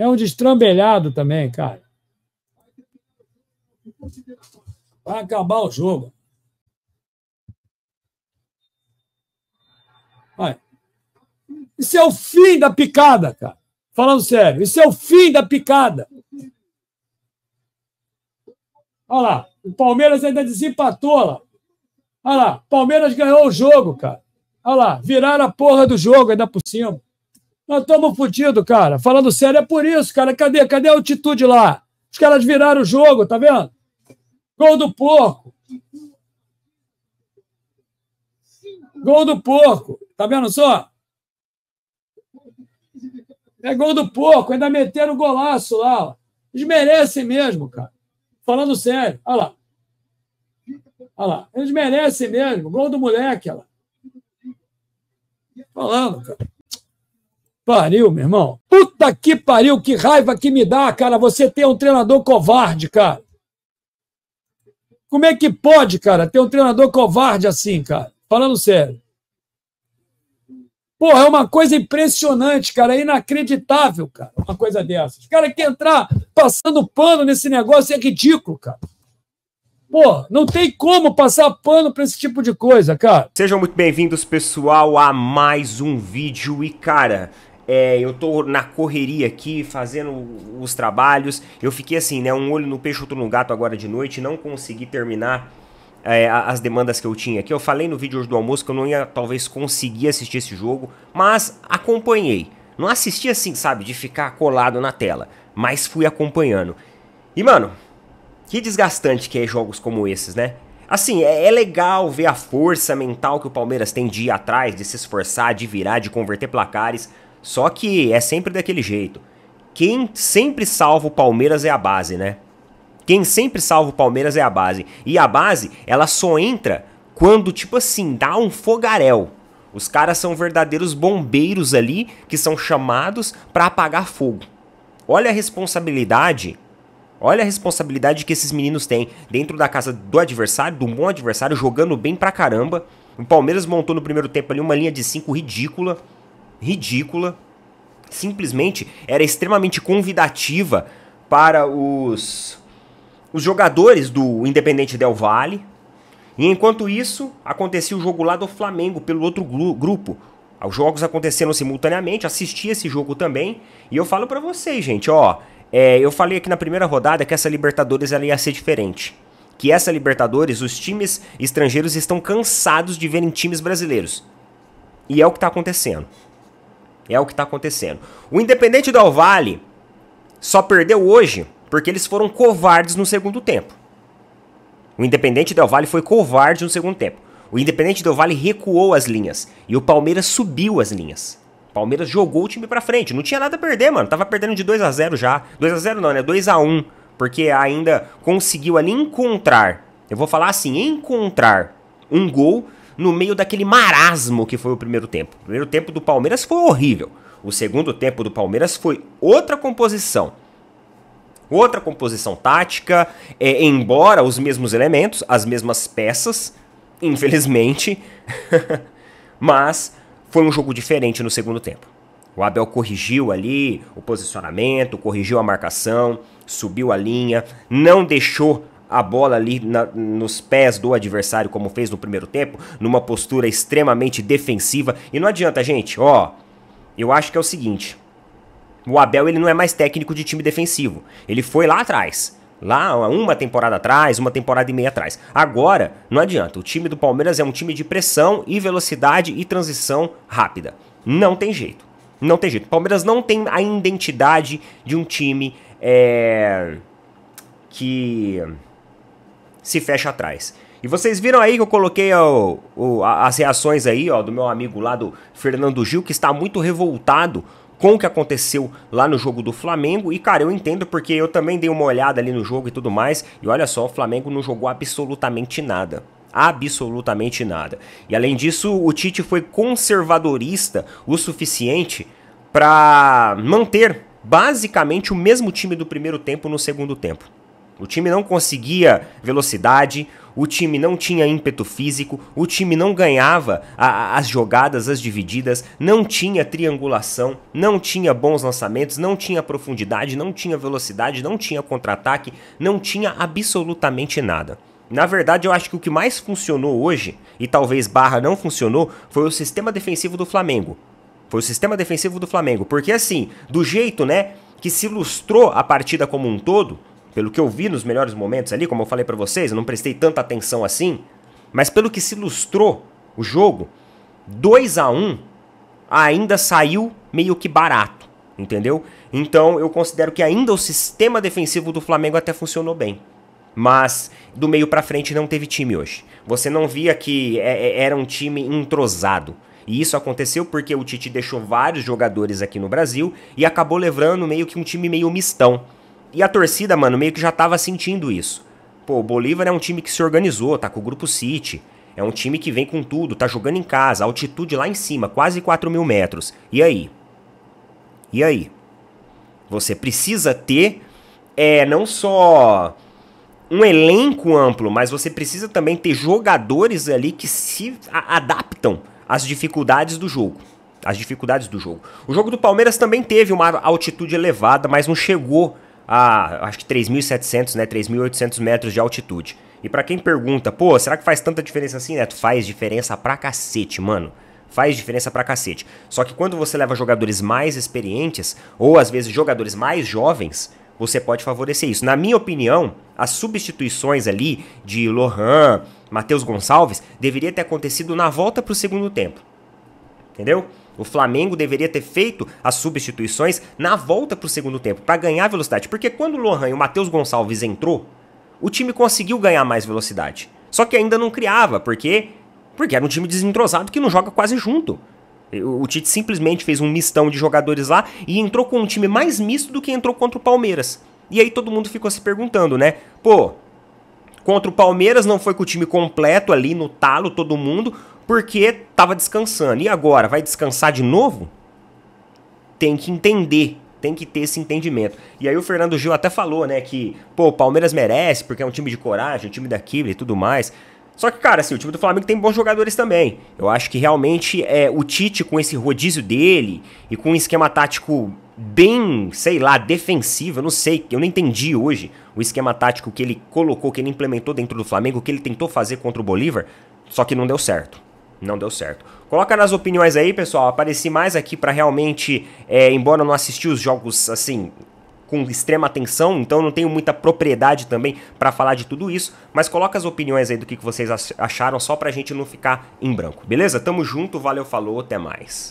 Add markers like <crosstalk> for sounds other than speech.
É um destrambelhado também, cara. Vai acabar o jogo. Vai. Isso é o fim da picada, cara. Falando sério, isso é o fim da picada. Olha lá, o Palmeiras ainda desempatou lá. Olha lá, Palmeiras ganhou o jogo, cara. Olha lá, viraram a porra do jogo ainda por cima. Nós estamos fodidos, cara. Falando sério, é por isso, cara. Cadê? Cadê a altitude lá? Os caras viraram o jogo, tá vendo? Gol do porco. Gol do porco. Tá vendo só? É gol do porco. Ainda meteram o golaço lá. Ó. Eles merecem mesmo, cara. Falando sério. Olha lá. Olha lá. Eles merecem mesmo. Gol do moleque, olha lá. Falando, cara pariu, meu irmão. Puta que pariu, que raiva que me dá, cara, você ter um treinador covarde, cara. Como é que pode, cara, ter um treinador covarde assim, cara? Falando sério. Porra, é uma coisa impressionante, cara. É inacreditável, cara. Uma coisa dessas. Cara, que entrar passando pano nesse negócio é ridículo, cara. Pô, não tem como passar pano para esse tipo de coisa, cara. Sejam muito bem-vindos, pessoal, a mais um vídeo. E, cara, é, eu tô na correria aqui, fazendo os trabalhos. Eu fiquei assim, né? Um olho no peixe, outro no gato agora de noite, não consegui terminar é, as demandas que eu tinha aqui. Eu falei no vídeo hoje do almoço que eu não ia talvez conseguir assistir esse jogo, mas acompanhei. Não assisti assim, sabe, de ficar colado na tela, mas fui acompanhando. E mano, que desgastante que é jogos como esses, né? Assim, é, é legal ver a força mental que o Palmeiras tem de ir atrás, de se esforçar, de virar, de converter placares, só que é sempre daquele jeito. Quem sempre salva o Palmeiras é a base, né? Quem sempre salva o Palmeiras é a base. E a base, ela só entra quando, tipo assim, dá um fogaréu. Os caras são verdadeiros bombeiros ali que são chamados para apagar fogo. Olha a responsabilidade. Olha a responsabilidade que esses meninos têm dentro da casa do adversário, do bom adversário, jogando bem pra caramba. O Palmeiras montou no primeiro tempo ali uma linha de cinco ridícula ridícula, simplesmente era extremamente convidativa para os, os jogadores do Independente Del Valle. E enquanto isso, acontecia o jogo lá do Flamengo pelo outro grupo. Os jogos aconteceram simultaneamente, assisti esse jogo também. E eu falo para vocês, gente, ó. É, eu falei aqui na primeira rodada que essa Libertadores ela ia ser diferente. Que essa Libertadores, os times estrangeiros estão cansados de verem times brasileiros. E é o que está acontecendo. É o que está acontecendo. O Independente Del Vale só perdeu hoje porque eles foram covardes no segundo tempo. O Independente Del Vale foi covarde no segundo tempo. O Independente Del Vale recuou as linhas e o Palmeiras subiu as linhas. O Palmeiras jogou o time para frente, não tinha nada a perder, mano. Tava perdendo de 2 a 0 já. 2 a 0 não, né? 2 a 1, porque ainda conseguiu ali encontrar. Eu vou falar assim, encontrar um gol no meio daquele marasmo que foi o primeiro tempo. O primeiro tempo do Palmeiras foi horrível. O segundo tempo do Palmeiras foi outra composição. Outra composição tática, é, embora os mesmos elementos, as mesmas peças, infelizmente, <laughs> mas foi um jogo diferente no segundo tempo. O Abel corrigiu ali o posicionamento, corrigiu a marcação, subiu a linha, não deixou a bola ali na, nos pés do adversário, como fez no primeiro tempo, numa postura extremamente defensiva. E não adianta, gente, ó. Eu acho que é o seguinte: o Abel ele não é mais técnico de time defensivo. Ele foi lá atrás. Lá, uma temporada atrás, uma temporada e meia atrás. Agora, não adianta. O time do Palmeiras é um time de pressão e velocidade e transição rápida. Não tem jeito. Não tem jeito. O Palmeiras não tem a identidade de um time é, que se fecha atrás. E vocês viram aí que eu coloquei as reações aí ó, do meu amigo lá do Fernando Gil, que está muito revoltado com o que aconteceu lá no jogo do Flamengo. E, cara, eu entendo porque eu também dei uma olhada ali no jogo e tudo mais. E olha só, o Flamengo não jogou absolutamente nada. Absolutamente nada. E além disso, o Tite foi conservadorista o suficiente para manter basicamente o mesmo time do primeiro tempo no segundo tempo. O time não conseguia velocidade, o time não tinha ímpeto físico, o time não ganhava a, a, as jogadas, as divididas, não tinha triangulação, não tinha bons lançamentos, não tinha profundidade, não tinha velocidade, não tinha contra-ataque, não tinha absolutamente nada. Na verdade, eu acho que o que mais funcionou hoje, e talvez barra não funcionou, foi o sistema defensivo do Flamengo. Foi o sistema defensivo do Flamengo. Porque assim, do jeito, né, que se ilustrou a partida como um todo, pelo que eu vi nos melhores momentos ali, como eu falei para vocês, eu não prestei tanta atenção assim, mas pelo que se ilustrou o jogo, 2 a 1 ainda saiu meio que barato, entendeu? Então eu considero que ainda o sistema defensivo do Flamengo até funcionou bem. Mas do meio para frente não teve time hoje. Você não via que é, é, era um time entrosado. E isso aconteceu porque o Tite deixou vários jogadores aqui no Brasil e acabou levando meio que um time meio mistão. E a torcida, mano, meio que já tava sentindo isso. Pô, o Bolívar é um time que se organizou, tá com o Grupo City. É um time que vem com tudo, tá jogando em casa, altitude lá em cima, quase 4 mil metros. E aí? E aí? Você precisa ter é, não só um elenco amplo, mas você precisa também ter jogadores ali que se adaptam às dificuldades do jogo. As dificuldades do jogo. O jogo do Palmeiras também teve uma altitude elevada, mas não chegou a acho que 3.700, né, 3.800 metros de altitude. E para quem pergunta, pô, será que faz tanta diferença assim, Neto? Faz diferença pra cacete, mano. Faz diferença pra cacete. Só que quando você leva jogadores mais experientes, ou às vezes jogadores mais jovens, você pode favorecer isso. Na minha opinião, as substituições ali de Lohan, Matheus Gonçalves, deveria ter acontecido na volta pro segundo tempo. Entendeu? O Flamengo deveria ter feito as substituições na volta para o segundo tempo, para ganhar velocidade. Porque quando o Lohan e o Matheus Gonçalves entrou, o time conseguiu ganhar mais velocidade. Só que ainda não criava, porque porque era um time desentrosado que não joga quase junto. O Tite simplesmente fez um mistão de jogadores lá e entrou com um time mais misto do que entrou contra o Palmeiras. E aí todo mundo ficou se perguntando, né? Pô, contra o Palmeiras não foi com o time completo ali no talo, todo mundo porque estava descansando. E agora? Vai descansar de novo? Tem que entender. Tem que ter esse entendimento. E aí o Fernando Gil até falou, né, que, pô, o Palmeiras merece, porque é um time de coragem, um time da daquilo e tudo mais. Só que, cara, assim, o time do Flamengo tem bons jogadores também. Eu acho que realmente é o Tite, com esse rodízio dele e com um esquema tático bem, sei lá, defensivo, eu não sei, eu não entendi hoje o esquema tático que ele colocou, que ele implementou dentro do Flamengo, que ele tentou fazer contra o Bolívar, só que não deu certo não deu certo. Coloca nas opiniões aí, pessoal. Apareci mais aqui para realmente, é, embora eu não assisti os jogos assim com extrema atenção, então não tenho muita propriedade também para falar de tudo isso, mas coloca as opiniões aí do que vocês acharam só pra gente não ficar em branco. Beleza? Tamo junto, valeu, falou, até mais.